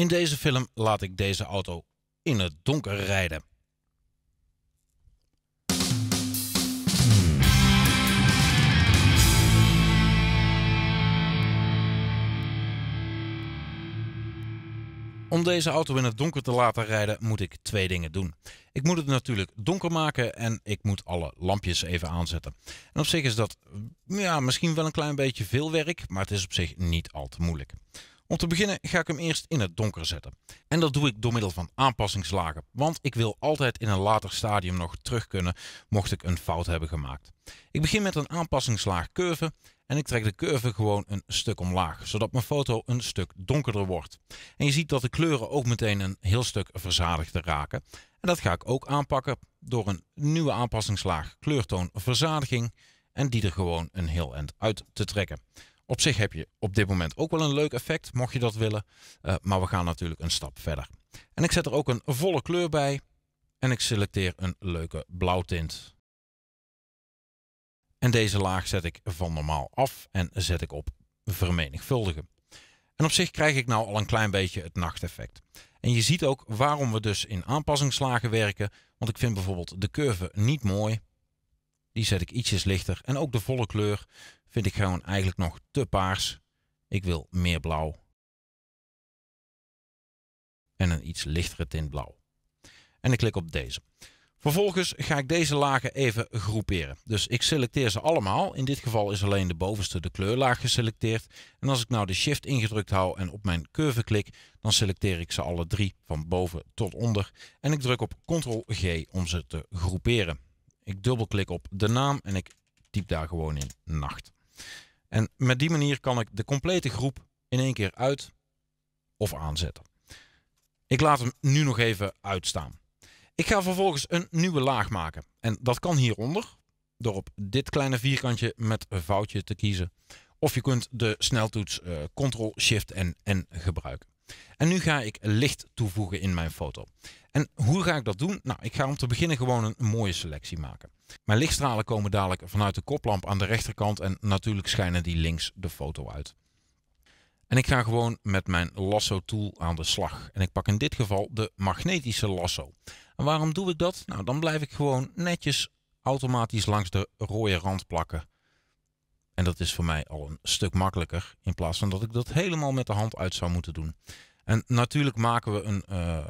In deze film laat ik deze auto in het donker rijden. Om deze auto in het donker te laten rijden moet ik twee dingen doen. Ik moet het natuurlijk donker maken en ik moet alle lampjes even aanzetten. En op zich is dat ja, misschien wel een klein beetje veel werk, maar het is op zich niet al te moeilijk. Om te beginnen ga ik hem eerst in het donker zetten. En dat doe ik door middel van aanpassingslagen, want ik wil altijd in een later stadium nog terug kunnen mocht ik een fout hebben gemaakt. Ik begin met een aanpassingslaag curve en ik trek de curve gewoon een stuk omlaag, zodat mijn foto een stuk donkerder wordt. En je ziet dat de kleuren ook meteen een heel stuk verzadigder raken. En dat ga ik ook aanpakken door een nieuwe aanpassingslaag kleurtoon verzadiging en die er gewoon een heel eind uit te trekken. Op zich heb je op dit moment ook wel een leuk effect, mocht je dat willen. Eh, maar we gaan natuurlijk een stap verder. En ik zet er ook een volle kleur bij. En ik selecteer een leuke blauwtint. En deze laag zet ik van normaal af en zet ik op vermenigvuldigen. En op zich krijg ik nou al een klein beetje het nachteffect. En je ziet ook waarom we dus in aanpassingslagen werken. Want ik vind bijvoorbeeld de curve niet mooi. Die zet ik ietsjes lichter. En ook de volle kleur vind ik gewoon eigenlijk nog te paars. Ik wil meer blauw. En een iets lichtere tint blauw. En ik klik op deze. Vervolgens ga ik deze lagen even groeperen. Dus ik selecteer ze allemaal. In dit geval is alleen de bovenste de kleurlaag geselecteerd. En als ik nou de shift ingedrukt hou en op mijn curve klik, dan selecteer ik ze alle drie van boven tot onder. En ik druk op ctrl-g om ze te groeperen. Ik dubbelklik op de naam en ik typ daar gewoon in nacht. En met die manier kan ik de complete groep in één keer uit of aanzetten. Ik laat hem nu nog even uitstaan. Ik ga vervolgens een nieuwe laag maken. En dat kan hieronder, door op dit kleine vierkantje met een foutje te kiezen. Of je kunt de sneltoets uh, eh, Ctrl, Shift en N gebruiken. En nu ga ik licht toevoegen in mijn foto. En hoe ga ik dat doen? Nou, ik ga om te beginnen gewoon een mooie selectie maken. Mijn lichtstralen komen dadelijk vanuit de koplamp aan de rechterkant en natuurlijk schijnen die links de foto uit. En ik ga gewoon met mijn lasso tool aan de slag. En ik pak in dit geval de magnetische lasso. En waarom doe ik dat? Nou, dan blijf ik gewoon netjes automatisch langs de rode rand plakken. En dat is voor mij al een stuk makkelijker in plaats van dat ik dat helemaal met de hand uit zou moeten doen. En natuurlijk maken we een, eh,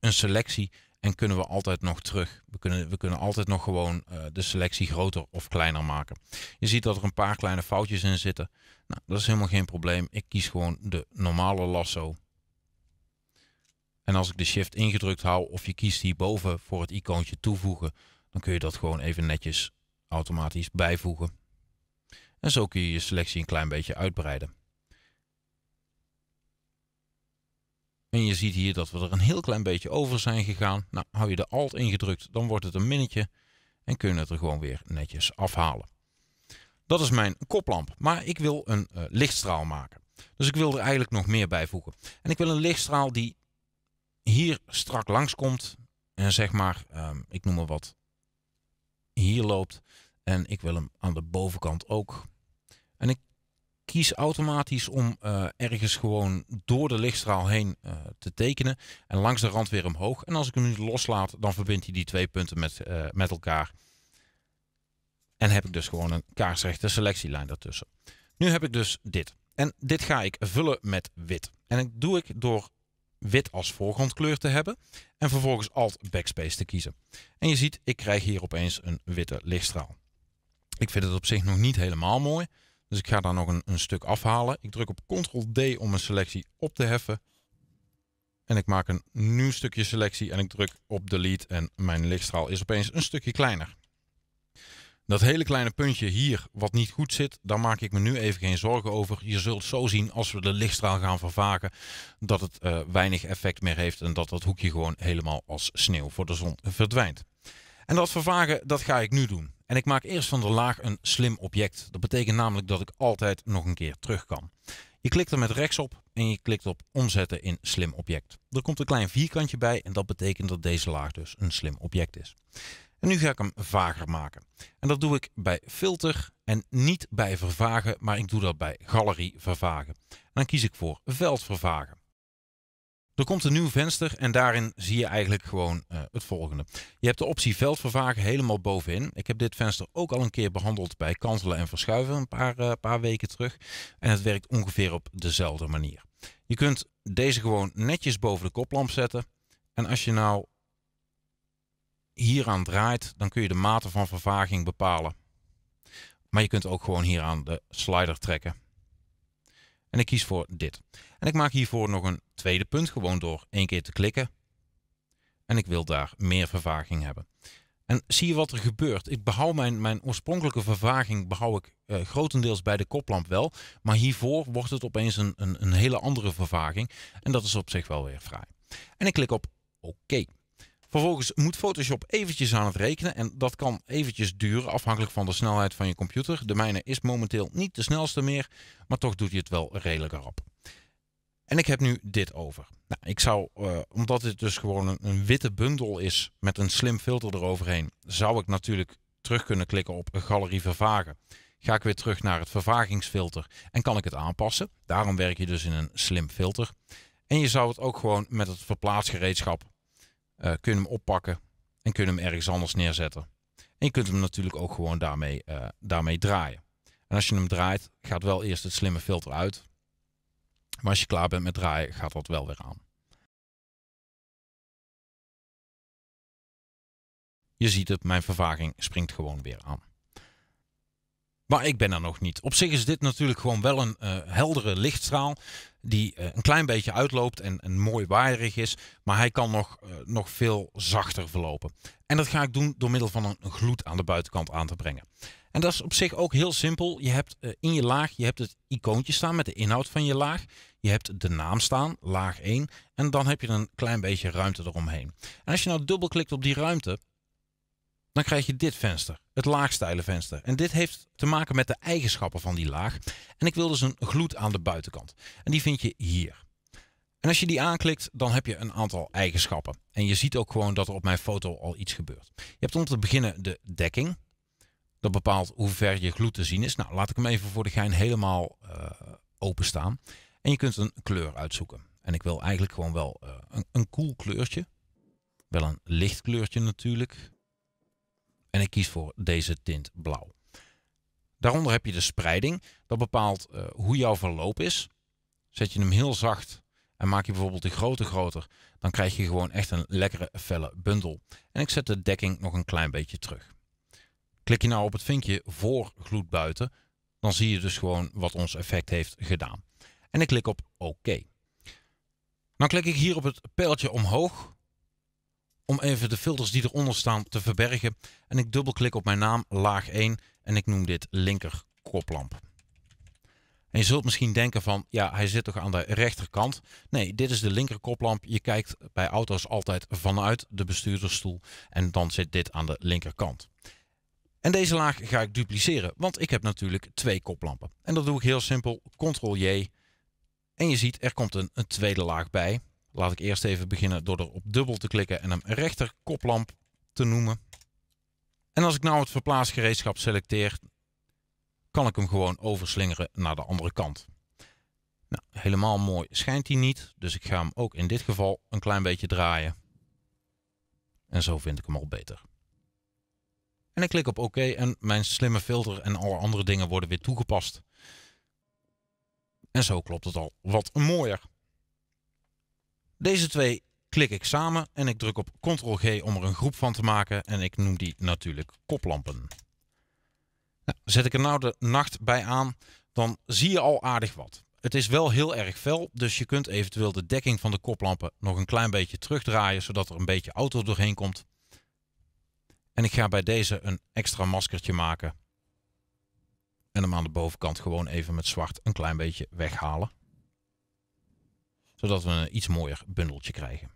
een selectie en kunnen we altijd nog terug. We kunnen, we kunnen altijd nog gewoon eh, de selectie groter of kleiner maken. Je ziet dat er een paar kleine foutjes in zitten. Nou, dat is helemaal geen probleem. Ik kies gewoon de normale lasso. En als ik de shift ingedrukt hou of je kiest hierboven voor het icoontje toevoegen, dan kun je dat gewoon even netjes automatisch bijvoegen. En zo kun je je selectie een klein beetje uitbreiden. En je ziet hier dat we er een heel klein beetje over zijn gegaan. Nou, hou je de alt ingedrukt, dan wordt het een minnetje. En kun je het er gewoon weer netjes afhalen. Dat is mijn koplamp. Maar ik wil een eh, lichtstraal maken. Dus ik wil er eigenlijk nog meer bijvoegen. En ik wil een lichtstraal die hier strak langskomt. En zeg maar, ehm, ik noem maar wat, hier loopt. En ik wil hem aan de bovenkant ook. En ik kies automatisch om eh, ergens gewoon door de lichtstraal heen eh, te tekenen. En langs de rand weer omhoog. En als ik hem nu loslaat, dan verbindt hij die twee punten met, eh, met elkaar. En heb ik dus gewoon een kaarsrechte selectielijn daartussen. Nu heb ik dus dit. En dit ga ik vullen met wit. En dat doe ik door wit als voorgrondkleur te hebben. En vervolgens Alt Backspace te kiezen. En je ziet, ik krijg hier opeens een witte lichtstraal. Ik vind het op zich nog niet helemaal mooi. Dus ik ga daar nog een, een stuk afhalen. Ik druk op Ctrl-D om een selectie op te heffen. En ik maak een nieuw stukje selectie en ik druk op delete en mijn lichtstraal is opeens een stukje kleiner. Dat hele kleine puntje hier wat niet goed zit, daar maak ik me nu even geen zorgen over. Je zult zo zien als we de lichtstraal gaan vervagen dat het eh, weinig effect meer heeft en dat dat hoekje gewoon helemaal als sneeuw voor de zon verdwijnt. En dat vervagen, dat ga ik nu doen. En ik maak eerst van de laag een slim object. Dat betekent namelijk dat ik altijd nog een keer terug kan. Je klikt er met rechts op en je klikt op omzetten in slim object. Er komt een klein vierkantje bij en dat betekent dat deze laag dus een slim object is. En nu ga ik hem vager maken. En dat doe ik bij filter en niet bij vervagen, maar ik doe dat bij galerie vervagen. dan kies ik voor veld vervagen. Er komt een nieuw venster en daarin zie je eigenlijk gewoon eh, het volgende. Je hebt de optie veldvervagen helemaal bovenin. Ik heb dit venster ook al een keer behandeld bij kantelen en verschuiven een paar, eh, paar weken terug. En het werkt ongeveer op dezelfde manier. Je kunt deze gewoon netjes boven de koplamp zetten. En als je nou hieraan draait, dan kun je de mate van vervaging bepalen. Maar je kunt ook gewoon hier aan de slider trekken. En ik kies voor dit. En ik maak hiervoor nog een tweede punt, gewoon door één keer te klikken. En ik wil daar meer vervaging hebben. En zie je wat er gebeurt. Ik behoud mijn, mijn oorspronkelijke vervaging behoud ik, eh, grotendeels bij de koplamp wel. Maar hiervoor wordt het opeens een, een, een hele andere vervaging. En dat is op zich wel weer fraai. En ik klik op oké. Vervolgens moet Photoshop eventjes aan het rekenen en dat kan eventjes duren afhankelijk van de snelheid van je computer. De mijne is momenteel niet de snelste meer, maar toch doet hij het wel redelijk erop. En ik heb nu dit over. Nou, ik zou, eh, omdat dit dus gewoon een, een, witte bundel is met een slim filter eroverheen, zou ik natuurlijk terug kunnen klikken op galerie vervagen. Ga ik weer terug naar het vervagingsfilter en kan ik het aanpassen. Daarom werk je dus in een slim filter. En je zou het ook gewoon met het verplaatsgereedschap uh, kun hem oppakken en kunnen hem ergens anders neerzetten. En je kunt hem natuurlijk ook gewoon daarmee, eh, daarmee draaien. En als je hem draait, gaat wel eerst het slimme filter uit. Maar als je klaar bent met draaien, gaat dat wel weer aan. Je ziet het, mijn vervaging springt gewoon weer aan. Maar ik ben er nog niet. Op zich is dit natuurlijk gewoon wel een eh, heldere lichtstraal. Die eh, een klein beetje uitloopt en, en mooi waaierig is. Maar hij kan nog, eh, nog veel zachter verlopen. En dat ga ik doen door middel van een gloed aan de buitenkant aan te brengen. En dat is op zich ook heel simpel. Je hebt in je laag je hebt het icoontje staan met de inhoud van je laag. Je hebt de naam staan, laag 1. En dan heb je een klein beetje ruimte eromheen. En als je nou dubbelklikt op die ruimte, dan krijg je dit venster, het laagstijle venster. En dit heeft te maken met de eigenschappen van die laag. En ik wil dus een gloed aan de buitenkant. En die vind je hier. En als je die aanklikt, dan heb je een aantal eigenschappen. En je ziet ook gewoon dat er op mijn foto al iets gebeurt. Je hebt om te beginnen de dekking. Dat bepaalt hoe ver je gloed te zien is. Nou, laat ik hem even voor de gein helemaal uh, openstaan. En je kunt een kleur uitzoeken. En ik wil eigenlijk gewoon wel eh, een, een cool kleurtje. Wel een licht kleurtje natuurlijk. En ik kies voor deze tint blauw. Daaronder heb je de spreiding. Dat bepaalt eh, hoe jouw verloop is. Zet je hem heel zacht en maak je bijvoorbeeld de grote groter, dan krijg je gewoon echt een lekkere felle bundel. En ik zet de dekking nog een klein beetje terug. Klik je nou op het vinkje voor gloed buiten, dan zie je dus gewoon wat ons effect heeft gedaan. En ik klik op OK. Dan klik ik hier op het pijltje omhoog om even de filters die eronder staan te verbergen. En ik dubbelklik op mijn naam, laag 1, en ik noem dit linker koplamp. En je zult misschien denken van, ja, hij zit toch aan de rechterkant? Nee, dit is de linker koplamp. Je kijkt bij auto's altijd vanuit de bestuurdersstoel en dan zit dit aan de linkerkant. En deze laag ga ik dupliceren, want ik heb natuurlijk twee koplampen. En dat doe ik heel simpel, ctrl-j. En je ziet, er komt een tweede laag bij. Laat ik eerst even beginnen door er op dubbel te klikken en hem rechter koplamp te noemen. En als ik nou het verplaatsgereedschap selecteer, kan ik hem gewoon overslingeren naar de andere kant. Nou, helemaal mooi schijnt hij niet, dus ik ga hem ook in dit geval een klein beetje draaien. En zo vind ik hem al beter. En ik klik op OK en mijn slimme filter en alle andere dingen worden weer toegepast. En zo klopt het al wat mooier. Deze twee klik ik samen en ik druk op Ctrl-G om er een groep van te maken. En ik noem die natuurlijk koplampen. Nou, zet ik er nou de nacht bij aan, dan zie je al aardig wat. Het is wel heel erg fel, dus je kunt eventueel de dekking van de koplampen nog een klein beetje terugdraaien, zodat er een beetje auto doorheen komt. En ik ga bij deze een extra maskertje maken. En hem aan de bovenkant gewoon even met zwart een klein beetje weghalen zodat we een iets mooier bundeltje krijgen.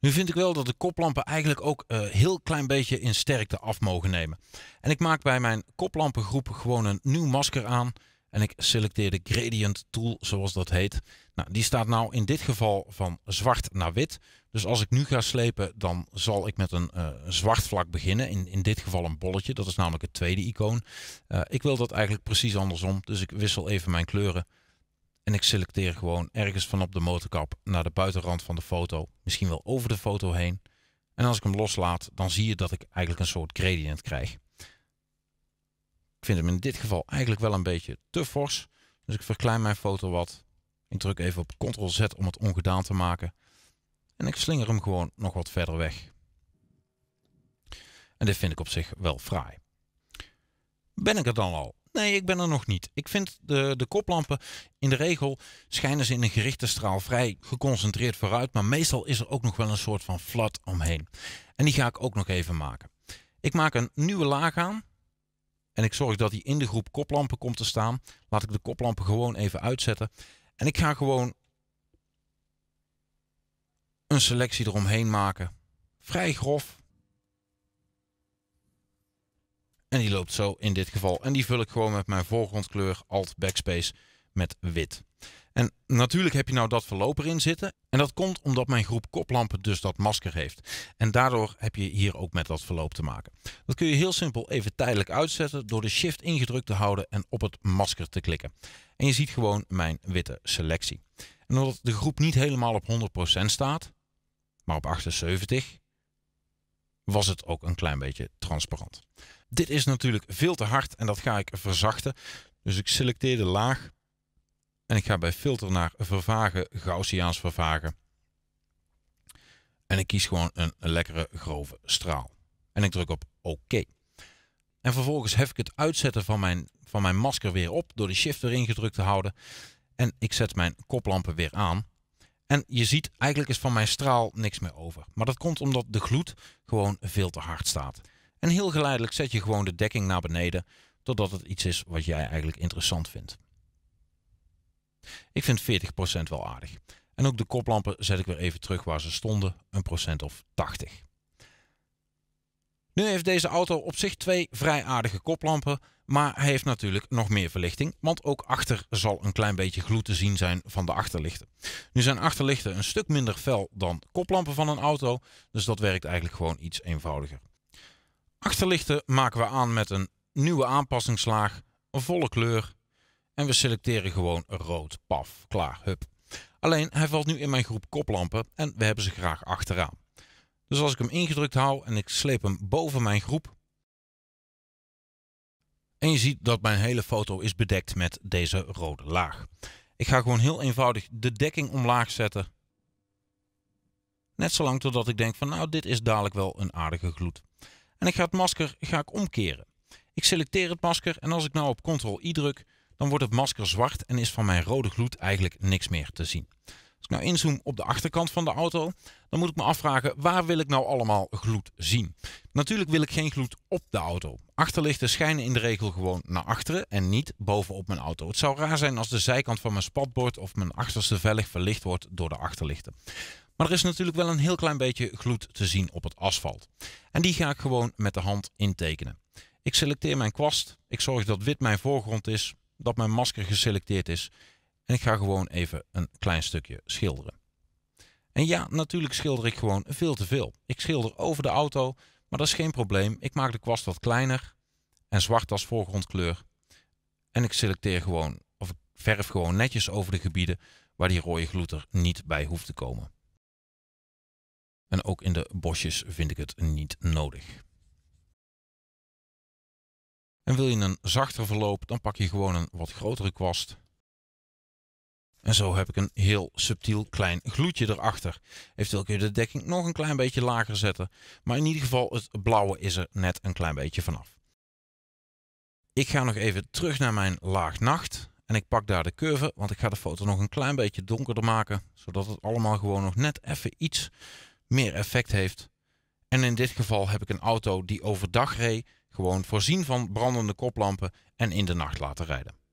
Nu vind ik wel dat de koplampen eigenlijk ook een eh, heel klein beetje in sterkte af mogen nemen. En ik maak bij mijn koplampengroep gewoon een nieuw masker aan. En ik selecteer de gradient tool, zoals dat heet. Nou, die staat nou in dit geval van zwart naar wit. Dus als ik nu ga slepen, dan zal ik met een eh, zwart vlak beginnen. In, in dit geval een bolletje, dat is namelijk het tweede icoon. Eh, ik wil dat eigenlijk precies andersom, dus ik wissel even mijn kleuren. En ik selecteer gewoon ergens van op de motorkap naar de buitenrand van de foto. Misschien wel over de foto heen. En als ik hem loslaat, dan zie je dat ik eigenlijk een soort gradient krijg. Ik vind hem in dit geval eigenlijk wel een beetje te fors. Dus ik verklein mijn foto wat. Ik druk even op Ctrl-Z om het ongedaan te maken. En ik slinger hem gewoon nog wat verder weg. En dit vind ik op zich wel fraai. Ben ik er dan al? Nee, ik ben er nog niet. Ik vind de, de koplampen in de regel schijnen ze in een gerichte straal vrij geconcentreerd vooruit. Maar meestal is er ook nog wel een soort van flat omheen. En die ga ik ook nog even maken. Ik maak een nieuwe laag aan. En ik zorg dat die in de groep koplampen komt te staan. Laat ik de koplampen gewoon even uitzetten. En ik ga gewoon een selectie eromheen maken. Vrij grof. En die loopt zo in dit geval. En die vul ik gewoon met mijn voorgrondkleur Alt Backspace met wit. En natuurlijk heb je nou dat verloop erin zitten. En dat komt omdat mijn groep koplampen dus dat masker heeft. En daardoor heb je hier ook met dat verloop te maken. Dat kun je heel simpel even tijdelijk uitzetten door de shift ingedrukt te houden en op het masker te klikken. En je ziet gewoon mijn witte selectie. En omdat de groep niet helemaal op 100% staat, maar op 78, was het ook een klein beetje transparant. Dit is natuurlijk veel te hard en dat ga ik verzachten. Dus ik selecteer de laag en ik ga bij filter naar vervagen, Gaussiaans vervagen. En ik kies gewoon een lekkere grove straal. En ik druk op OK. En vervolgens hef ik het uitzetten van mijn, van mijn masker weer op door de shift erin gedrukt te houden. En ik zet mijn koplampen weer aan. En je ziet, eigenlijk is van mijn straal niks meer over. Maar dat komt omdat de gloed gewoon veel te hard staat. En heel geleidelijk zet je gewoon de dekking naar beneden, totdat het iets is wat jij eigenlijk interessant vindt. Ik vind 40% wel aardig. En ook de koplampen zet ik weer even terug waar ze stonden, een procent of 80. Nu heeft deze auto op zich twee vrij aardige koplampen, maar hij heeft natuurlijk nog meer verlichting, want ook achter zal een klein beetje gloed te zien zijn van de achterlichten. Nu zijn achterlichten een stuk minder fel dan koplampen van een auto, dus dat werkt eigenlijk gewoon iets eenvoudiger. Achterlichten maken we aan met een nieuwe aanpassingslaag, een volle kleur en we selecteren gewoon rood, paf, klaar, hup. Alleen hij valt nu in mijn groep koplampen en we hebben ze graag achteraan. Dus als ik hem ingedrukt hou en ik sleep hem boven mijn groep. En je ziet dat mijn hele foto is bedekt met deze rode laag. Ik ga gewoon heel eenvoudig de dekking omlaag zetten. Net zolang totdat ik denk van nou dit is dadelijk wel een aardige gloed. En ik ga het masker ga ik omkeren. Ik selecteer het masker en als ik nou op Ctrl-I druk, dan wordt het masker zwart en is van mijn rode gloed eigenlijk niks meer te zien ik nou inzoom op de achterkant van de auto, dan moet ik me afvragen waar wil ik nou allemaal gloed zien. Natuurlijk wil ik geen gloed op de auto. Achterlichten schijnen in de regel gewoon naar achteren en niet bovenop mijn auto. Het zou raar zijn als de zijkant van mijn spatbord of mijn achterste velg verlicht wordt door de achterlichten. Maar er is natuurlijk wel een heel klein beetje gloed te zien op het asfalt. En die ga ik gewoon met de hand intekenen. Ik selecteer mijn kwast, ik zorg dat wit mijn voorgrond is, dat mijn masker geselecteerd is en ik ga gewoon even een klein stukje schilderen. En ja, natuurlijk schilder ik gewoon veel te veel. Ik schilder over de auto, maar dat is geen probleem. Ik maak de kwast wat kleiner en zwart als voorgrondkleur. En ik selecteer gewoon, of ik verf gewoon netjes over de gebieden waar die rode gloed niet bij hoeft te komen. En ook in de bosjes vind ik het niet nodig. En wil je een zachter verloop, dan pak je gewoon een wat grotere kwast en zo heb ik een heel subtiel klein gloedje erachter. Eventueel kun je de dekking nog een klein beetje lager zetten. Maar in ieder geval het blauwe is er net een klein beetje vanaf. Ik ga nog even terug naar mijn laag nacht. En ik pak daar de curve, want ik ga de foto nog een klein beetje donkerder maken. Zodat het allemaal gewoon nog net even iets meer effect heeft. En in dit geval heb ik een auto die overdag reed. Gewoon voorzien van brandende koplampen en in de nacht laten rijden.